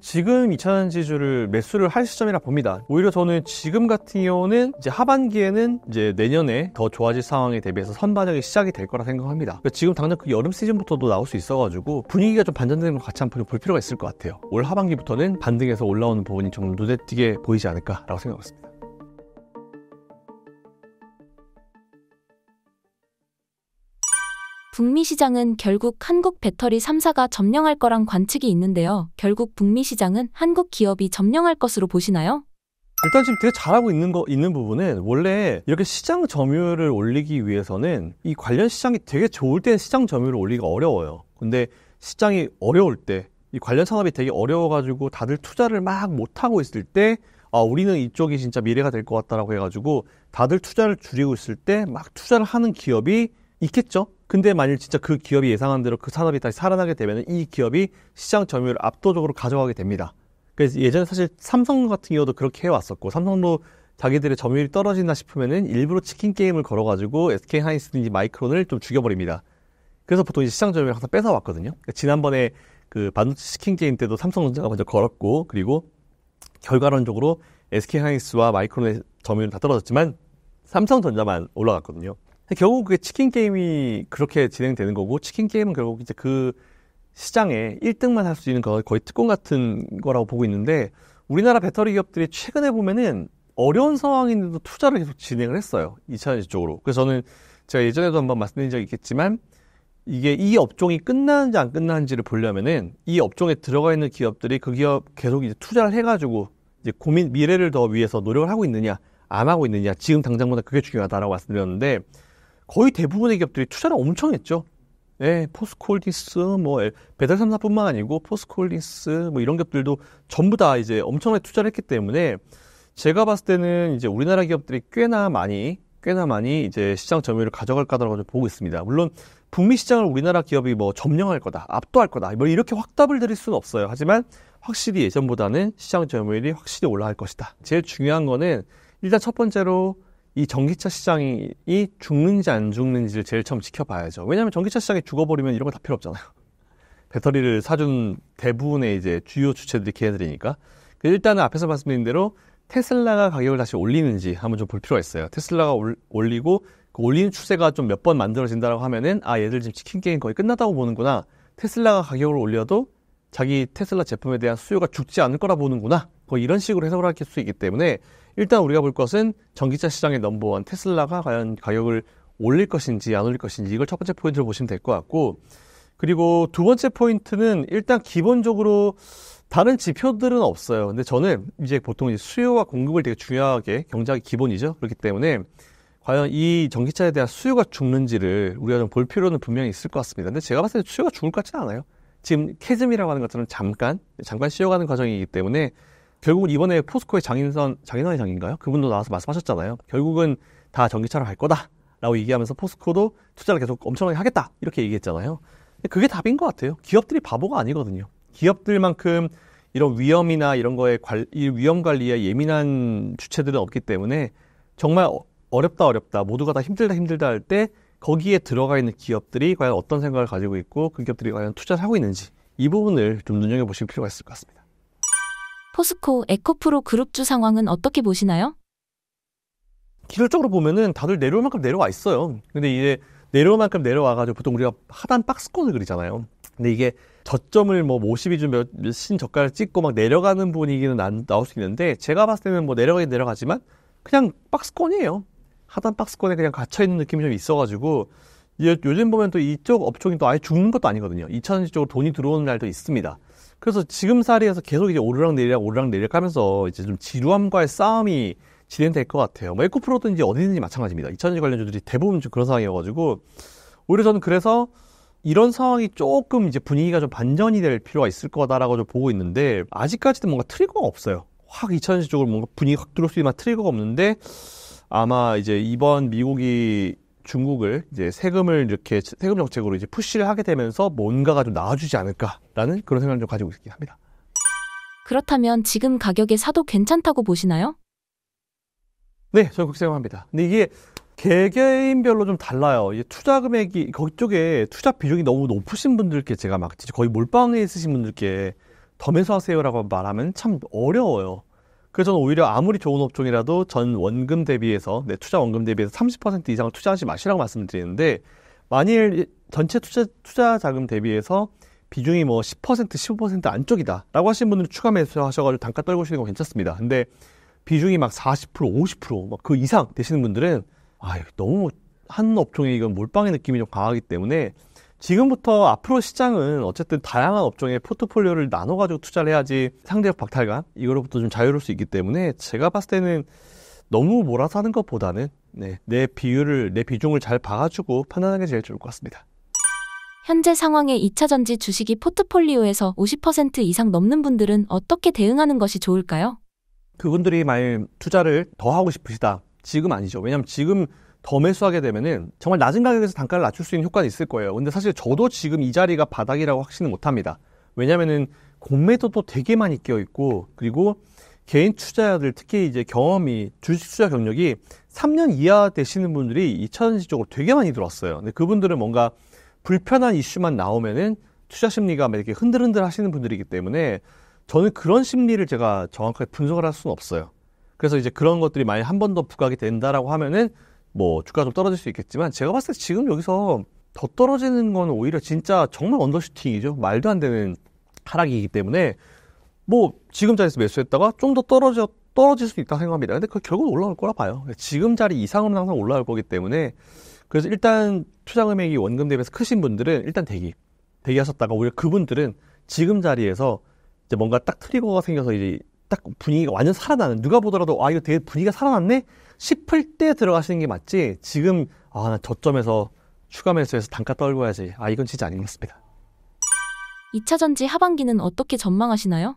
지금 2차전 지주를 매수를 할 시점이라 봅니다. 오히려 저는 지금 같은 경우는 이제 하반기에는 이제 내년에 더 좋아질 상황에 대비해서 선반영이 시작이 될 거라 생각합니다. 그러니까 지금 당장 그 여름 시즌부터도 나올 수 있어가지고 분위기가 좀 반전되는 것 같이 한번 볼 필요가 있을 것 같아요. 올 하반기부터는 반등에서 올라오는 부분이 좀 눈에 띄게 보이지 않을까라고 생각했습니다. 북미 시장은 결국 한국 배터리 3사가 점령할 거란 관측이 있는데요. 결국 북미 시장은 한국 기업이 점령할 것으로 보시나요? 일단 지금 되게 잘하고 있는 거 있는 부분은 원래 이렇게 시장 점유율을 올리기 위해서는 이 관련 시장이 되게 좋을 때 시장 점유율을 올리기가 어려워요. 근데 시장이 어려울 때 이 관련 산업이 되게 어려워가지고 다들 투자를 막 못하고 있을 때 아, 우리는 이쪽이 진짜 미래가 될 것 같다라고 해가지고 다들 투자를 줄이고 있을 때 막 투자를 하는 기업이 있겠죠. 근데 만일 진짜 그 기업이 예상한 대로 그 산업이 다시 살아나게 되면 이 기업이 시장 점유율을 압도적으로 가져가게 됩니다. 그래서 예전에 사실 삼성 같은 경우도 그렇게 해왔었고 삼성도 자기들의 점유율이 떨어지나 싶으면은 일부러 치킨 게임을 걸어가지고 SK 하이닉스든지 마이크론을 좀 죽여버립니다. 그래서 보통 이제 시장 점유율 을 항상 뺏어왔거든요. 그러니까 지난번에 그 반도체 치킨 게임 때도 삼성전자가 먼저 걸었고 그리고 결과론적으로 SK 하이닉스와 마이크론의 점유율은 다 떨어졌지만 삼성전자만 올라갔거든요. 결국 그 치킨 게임이 그렇게 진행되는 거고 치킨 게임은 결국 이제 그 시장에 1등만 할 수 있는 거 거의 특권 같은 거라고 보고 있는데 우리나라 배터리 기업들이 최근에 보면은 어려운 상황인데도 투자를 계속 진행을 했어요. 2차전지 쪽으로. 그래서 저는 제가 예전에도 한번 말씀드린 적이 있겠지만 이게 이 업종이 끝나는지 안 끝나는지를 보려면은 이 업종에 들어가 있는 기업들이 그 기업 계속 이제 투자를 해가지고 이제 고민 미래를 더 위해서 노력을 하고 있느냐 안 하고 있느냐 지금 당장보다 그게 중요하다라고 말씀드렸는데 거의 대부분의 기업들이 투자를 엄청 했죠. 예, 포스코홀딩스, 뭐, 배달삼사뿐만 아니고 포스코홀딩스, 뭐 이런 기업들도 전부 다 이제 엄청나게 투자를 했기 때문에 제가 봤을 때는 이제 우리나라 기업들이 꽤나 많이, 꽤나 많이 이제 시장 점유율을 가져갈 까라고 보고 있습니다. 물론 북미 시장을 우리나라 기업이 뭐 점령할 거다, 압도할 거다, 뭐 이렇게 확답을 드릴 수는 없어요. 하지만 확실히 예전보다는 시장 점유율이 확실히 올라갈 것이다. 제일 중요한 거는 일단 첫 번째로 이 전기차 시장이 죽는지 안 죽는지를 제일 처음 지켜봐야죠. 왜냐하면 전기차 시장이 죽어버리면 이런 거 다 필요 없잖아요. 배터리를 사준 대부분의 이제 주요 주체들이 걔네들이니까. 그 일단은 앞에서 말씀드린 대로 테슬라가 가격을 다시 올리는지 한번 좀 볼 필요가 있어요. 테슬라가 올, 리고그 올리는 추세가 좀 몇 번 만들어진다라고 하면은 아 얘들 지금 치킨 게임 거의 끝났다고 보는구나. 테슬라가 가격을 올려도 자기 테슬라 제품에 대한 수요가 죽지 않을 거라 보는구나. 뭐 이런 식으로 해석을 할 수 있기 때문에 일단 우리가 볼 것은 전기차 시장의 넘버원 테슬라가 과연 가격을 올릴 것인지 안 올릴 것인지 이걸 첫 번째 포인트로 보시면 될 것 같고 그리고 두 번째 포인트는 일단 기본적으로 다른 지표들은 없어요. 근데 저는 이제 보통 이제 수요와 공급을 되게 중요하게 경제학의 기본이죠. 그렇기 때문에 과연 이 전기차에 대한 수요가 죽는지를 우리가 좀 볼 필요는 분명히 있을 것 같습니다. 근데 제가 봤을 때 수요가 죽을 것 같지는 않아요. 지금 캐즘이라고 하는 것처럼 잠깐 잠깐 쉬어가는 과정이기 때문에 결국은 이번에 포스코의 장인선, 장인선 회장인가요? 그분도 나와서 말씀하셨잖아요. 결국은 다 전기차로 갈 거다. 라고 얘기하면서 포스코도 투자를 계속 엄청나게 하겠다. 이렇게 얘기했잖아요. 그게 답인 것 같아요. 기업들이 바보가 아니거든요. 기업들만큼 이런 위험이나 이런 거에 관, 이 위험 관리에 예민한 주체들은 없기 때문에 정말 어, 어렵다 어렵다 모두가 다 힘들다 힘들다 할 때 거기에 들어가 있는 기업들이 과연 어떤 생각을 가지고 있고 그 기업들이 과연 투자를 하고 있는지 이 부분을 좀 눈여겨보실 필요가 있을 것 같습니다. 포스코 에코프로 그룹주 상황은 어떻게 보시나요? 기술적으로 보면은 다들 내려올 만큼 내려와 있어요. 근데 이제 내려올 만큼 내려와가지고 보통 우리가 하단 박스권을 그리잖아요. 근데 이게 저점을 뭐 52주 몇신 저가를 찍고 막 내려가는 분위기는 안, 나올 수 있는데 제가 봤을 때는 뭐 내려가긴 내려가지만 그냥 박스권이에요. 하단 박스권에 그냥 갇혀있는 느낌이 좀 있어가지고 요즘 보면 또 이쪽 업종이 또 아예 죽는 것도 아니거든요. 2천원 쪽으로 돈이 들어오는 날도 있습니다. 그래서 지금 사례에서 계속 이제 오르락 내리락 오르락 내리락 하면서 이제 좀 지루함과의 싸움이 진행될 것 같아요. 뭐 에코프로도 이제 어디든지 마찬가지입니다. 2000년 관련주들이 대부분 좀 그런 상황이어가지고 오히려 저는 그래서 이런 상황이 조금 이제 분위기가 좀 반전이 될 필요가 있을 거다라고 좀 보고 있는데 아직까지도 뭔가 트리거가 없어요. 확 2000년 쪽으로 뭔가 분위기 확 들어올 수 있는 트리거가 없는데 아마 이제 이번 미국이 중국을 이제 세금을 이렇게 세금 정책으로 이제 푸시를 하게 되면서 뭔가가 좀 나아주지 않을까라는 그런 생각을 좀 가지고 있긴 합니다. 그렇다면 지금 가격에 사도 괜찮다고 보시나요? 네, 저는 그렇게 생각합니다. 근데 이게 개개인별로 좀 달라요. 이제 투자 금액이 그쪽에 투자 비중이 너무 높으신 분들께 제가 막 진짜 거의 몰빵에 있으신 분들께 덤에서 하세요라고 말하면 참 어려워요. 그래서 저는 오히려 아무리 좋은 업종이라도 전 원금 대비해서 내 네, 투자 원금 대비해서 30% 이상을 투자하지 마시라고 말씀드리는데 만일 전체 투자 투자 자금 대비해서 비중이 뭐10% 15% 안쪽이다라고 하신 분들은 추가 매수하셔가지고 단가 떨구시는 거 괜찮습니다. 근데 비중이 막40% 50%막 그 이상 되시는 분들은 아유 너무 한 업종에 이건 몰빵의 느낌이 좀 강하기 때문에 지금부터 앞으로 시장은 어쨌든 다양한 업종의 포트폴리오를 나눠가지고 투자를 해야지 상대적 박탈감 이거로부터 좀 자유로울 수 있기 때문에 제가 봤을 때는 너무 몰아서 하는 것보다는 네, 내 비율을 내 비중을 잘 봐가지고 편안하게 제일 좋을 것 같습니다. 현재 상황에 2차 전지 주식이 포트폴리오에서 50% 이상 넘는 분들은 어떻게 대응하는 것이 좋을까요? 그분들이 만약 투자를 더 하고 싶으시다. 지금 아니죠. 왜냐하면 지금 더 매수하게 되면은 정말 낮은 가격에서 단가를 낮출 수 있는 효과는 있을 거예요. 근데 사실 저도 지금 이 자리가 바닥이라고 확신은 못 합니다. 왜냐면은 공매도 또 되게 많이 끼어 있고 그리고 개인 투자자들 특히 이제 경험이 주식 투자 경력이 3년 이하 되시는 분들이 2차전지 쪽으로 되게 많이 들어왔어요 근데 그분들은 뭔가 불편한 이슈만 나오면은 투자 심리가 이렇게 흔들흔들 하시는 분들이기 때문에 저는 그런 심리를 제가 정확하게 분석을 할 수는 없어요. 그래서 이제 그런 것들이 만약 한 번 더 부각이 된다라고 하면은 뭐 주가가 좀 떨어질 수 있겠지만 제가 봤을 때 지금 여기서 더 떨어지는 건 오히려 진짜 정말 언더슈팅이죠. 말도 안 되는 하락이기 때문에 뭐 지금 자리에서 매수했다가 좀 더 떨어져 떨어질 수 있다 생각합니다. 근데 그 결국 올라올 거라 봐요. 지금 자리 이상으로 항상 올라올 거기 때문에 그래서 일단 투자 금액이 원금 대비해서 크신 분들은 일단 대기 대기하셨다가 오히려 그분들은 지금 자리에서 이제 뭔가 딱 트리거가 생겨서 이제 딱 분위기가 완전 살아나는 누가 보더라도 아 이거 되게 분위기가 살아났네 싶을 때 들어가시는 게 맞지 지금 아나 저점에서 추가 매수해서 단가 떨궈야지 아 이건 진짜 아닌 것 같습니다. 2차 전지 하반기는 어떻게 전망하시나요?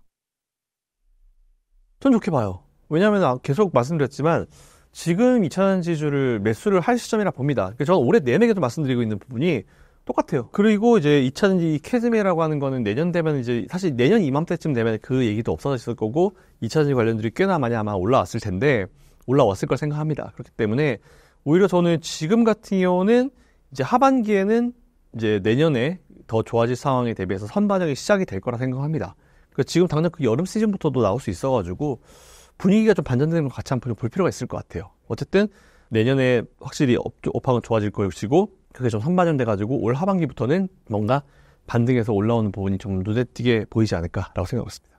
전 좋게 봐요. 왜냐하면 아, 계속 말씀드렸지만 지금 2차 전지주를 매수를 할 시점이라 봅니다. 저는 올해 내내 계속 말씀드리고 있는 부분이 똑같아요. 그리고 이제 2차전지 캐즈메라고 하는 거는 내년 되면 이제 사실 내년 이맘때쯤 되면 그 얘기도 없어졌을 거고 2차전지 관련들이 꽤나 많이 아마 올라왔을 텐데 올라왔을 걸 생각합니다. 그렇기 때문에 오히려 저는 지금 같은 경우는 이제 하반기에는 이제 내년에 더 좋아질 상황에 대비해서 선반영이 시작이 될 거라 생각합니다. 그 지금 당장 그 여름 시즌부터도 나올 수 있어가지고 분위기가 좀 반전되는 것 같이 한번 볼 필요가 있을 것 같아요. 어쨌든 내년에 확실히 업황은 좋아질 것이고 그게 좀 선반영돼가지고 올 하반기부터는 뭔가 반등해서 올라오는 부분이 좀 눈에 띄게 보이지 않을까라고 생각했습니다.